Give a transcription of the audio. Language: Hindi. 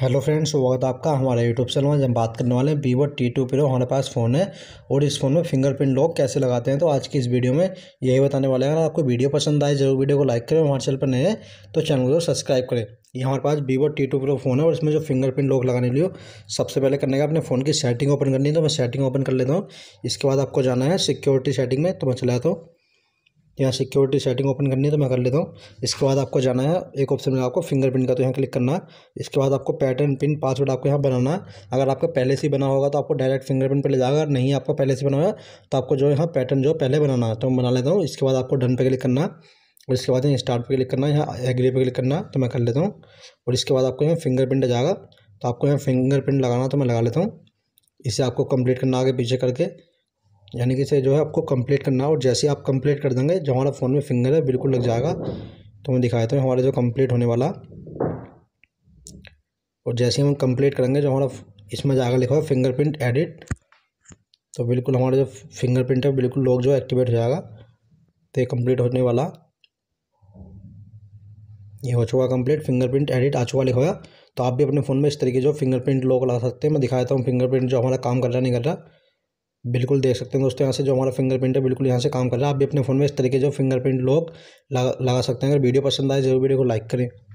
हेलो फ्रेंड्स स्वागत है आपका हमारे यूट्यूब चैनल में हम बात करने वाले हैं वीवो टी टू प्रो हमारे पास फ़ोन है और इस फ़ोन में फिंगरप्रिंट लॉक कैसे लगाते हैं तो आज की इस वीडियो में यही बताने वाले हैं अगर आपको वीडियो पसंद आए जरूर वीडियो को लाइक करें हमारे चैनल पर नए हैं तो चैनल को जरूर सब्सक्राइब करें ये हमारे पास Vivo T two Pro phone है और इसमें जो फिंगरप्रिंट लॉक लगाने के लिए सबसे पहले करने का अपने फ़ोन की सेटिंग ओपन करनी है तो मैं सेटिंग ओपन कर लेता हूँ इसके बाद आपको जाना है सिक्योरिटी सेटिंग में तो मैं चला जाता हूँ यहाँ सिक्योरिटी सेटिंग ओपन करनी है तो मैं कर लेता हूँ इसके बाद आपको जाना है एक ऑप्शन में आपको फिंगरप्रिंट का तो यहाँ क्लिक करना है इसके बाद आपको पैटर्न पिन पासवर्ड आपको यहाँ बनाना है अगर आपका पहले से बना होगा तो आपको डायरेक्ट फिंगरप्रिंट पर ले जाएगा अगर नहीं आपका पहले से बना हुआ तो आपको जो यहाँ पैटर्न जो पहले बनाना है तो मैं बना लेता हूँ इसके बाद आपको डन पर क्लिक करना और इसके बाद यहाँ स्टार्ट पर क्लिक करना है यहाँ एग्री पर क्लिक करना तो मैं कर लेता हूँ और इसके बाद आपको यहाँ फिंगरप्रिंट आ जाएगा तो आपको यहाँ फिंगरप्रिंट लगाना तो मैं लगा लेता हूँ इसे आपको कंप्लीट करना आगे पीछे करके यानी कि इसे जो है आपको कंप्लीट करना है और जैसे आप कंप्लीट कर देंगे जो हमारा फ़ोन में फिंगर है बिल्कुल लग जाएगा तो मैं दिखाता हूँ हमारा जो कंप्लीट होने वाला और जैसे हम कंप्लीट करेंगे जो हमारा इसमें जाएगा लिखा हुआ फिंगरप्रिंट एडिट तो बिल्कुल हमारा जो फिंगरप्रिंट है बिल्कुल लॉक जो एक्टिवेट हो जाएगा तो ये कम्प्लीट होने वाला ये हो चुका कंप्लीट फिंगरप्रिंट एडिट आ चुका लिखा हुआ तो आप भी अपने फ़ोन में इस तरीके जो फिंगरप्रिंट लॉक लगा सकते हैं मैं दिखाता हूँ फिंगरप्रिंट जो हमारा काम कर रहा नहीं कर रहा बिल्कुल देख सकते हैं दोस्तों यहाँ से जो हमारा फिंगरप्रिंट है बिल्कुल यहाँ से काम कर रहा है आप भी अपने फ़ोन में इस तरीके जो फिंगरप्रिंट लोग लगा लगा सकते हैं अगर वीडियो पसंद आए जरूर वीडियो को लाइक करें